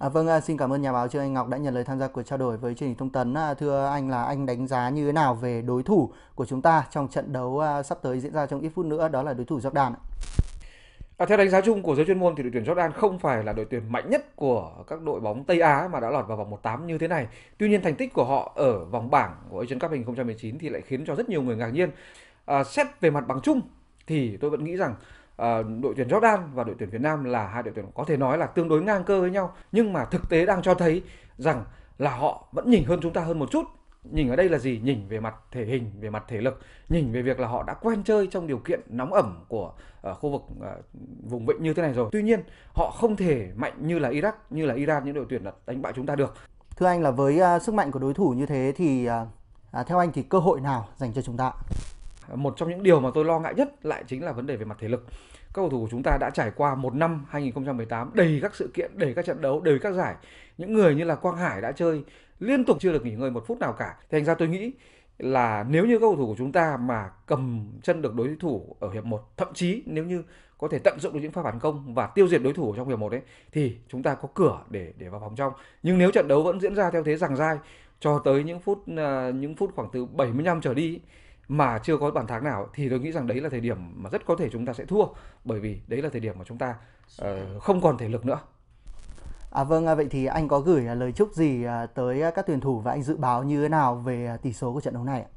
À, vâng, à, xin cảm ơn nhà báo Trương Anh Ngọc đã nhận lời tham gia cuộc trao đổi với truyền hình thông tấn. À, thưa anh là anh đánh giá như thế nào về đối thủ của chúng ta trong trận đấu à, sắp tới diễn ra trong ít phút nữa đó là đối thủ Jordan? À, theo đánh giá chung của giới chuyên môn thì đội tuyển Jordan không phải là đội tuyển mạnh nhất của các đội bóng Tây Á mà đã lọt vào vòng 1/8 như thế này. Tuy nhiên thành tích của họ ở vòng bảng của Asian Cup 2019 thì lại khiến cho rất nhiều người ngạc nhiên. À, xét về mặt bằng chung thì tôi vẫn nghĩ rằng Ờ, đội tuyển Jordan và đội tuyển Việt Nam là hai đội tuyển có thể nói là tương đối ngang cơ với nhau nhưng mà thực tế đang cho thấy rằng là họ vẫn nhỉnh hơn chúng ta hơn một chút nhìn ở đây là gì nhìn về mặt thể hình về mặt thể lực nhìn về việc là họ đã quen chơi trong điều kiện nóng ẩm của uh, khu vực uh, vùng vịnh như thế này rồi tuy nhiên họ không thể mạnh như là iraq như là iran những đội tuyển đã đánh bại chúng ta được thưa anh là với uh, sức mạnh của đối thủ như thế thì uh, theo anh thì cơ hội nào dành cho chúng ta một trong những điều mà tôi lo ngại nhất lại chính là vấn đề về mặt thể lực các cầu thủ của chúng ta đã trải qua một năm 2018 đầy các sự kiện, đầy các trận đấu, đầy các giải. Những người như là Quang Hải đã chơi liên tục chưa được nghỉ ngơi một phút nào cả. Thì Thành ra tôi nghĩ là nếu như các cầu thủ của chúng ta mà cầm chân được đối thủ ở hiệp 1, thậm chí nếu như có thể tận dụng được những pha phản công và tiêu diệt đối thủ trong hiệp 1 ấy thì chúng ta có cửa để để vào vòng trong. Nhưng nếu trận đấu vẫn diễn ra theo thế rằng dai cho tới những phút à, những phút khoảng từ 75 trở đi ấy, mà chưa có bàn thắng nào thì tôi nghĩ rằng đấy là thời điểm mà rất có thể chúng ta sẽ thua bởi vì đấy là thời điểm mà chúng ta uh, không còn thể lực nữa. À vâng, à, vậy thì anh có gửi à, lời chúc gì à, tới các tuyển thủ và anh dự báo như thế nào về tỷ số của trận đấu này ạ?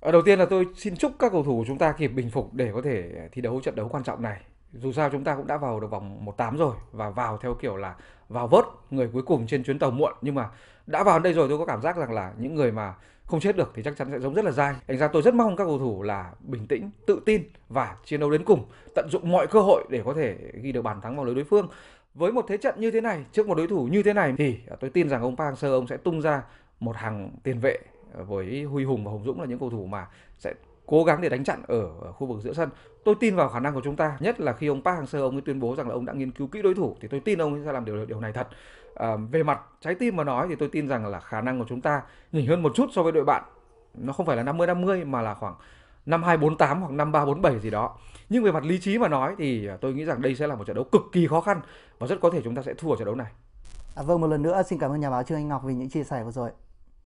Ờ, đầu tiên là tôi xin chúc các cầu thủ của chúng ta kịp bình phục để có thể thi đấu trận đấu quan trọng này dù sao chúng ta cũng đã vào được vòng 18 rồi và vào theo kiểu là vào vớt người cuối cùng trên chuyến tàu muộn nhưng mà đã vào đây rồi tôi có cảm giác rằng là những người mà không chết được thì chắc chắn sẽ giống rất là dai. Thành ra tôi rất mong các cầu thủ là bình tĩnh, tự tin và chiến đấu đến cùng, tận dụng mọi cơ hội để có thể ghi được bàn thắng vào lưới đối phương. Với một thế trận như thế này, trước một đối thủ như thế này thì tôi tin rằng ông Park Hang-seo ông sẽ tung ra một hàng tiền vệ với Huy Hùng và Hồng Dũng là những cầu thủ mà sẽ cố gắng để đánh chặn ở, ở khu vực giữa sân. Tôi tin vào khả năng của chúng ta, nhất là khi ông Park Hang-seo ông ấy tuyên bố rằng là ông đã nghiên cứu kỹ đối thủ thì tôi tin ông ấy sẽ làm điều điều này thật. À, về mặt trái tim mà nói thì tôi tin rằng là khả năng của chúng ta nhỉnh hơn một chút so với đội bạn. Nó không phải là 50 50 mà là khoảng 5248 hoặc 5347 gì đó. Nhưng về mặt lý trí mà nói thì à, tôi nghĩ rằng đây sẽ là một trận đấu cực kỳ khó khăn và rất có thể chúng ta sẽ thua ở trận đấu này. À, vâng một lần nữa xin cảm ơn nhà báo Trương Anh Ngọc vì những chia sẻ vừa rồi.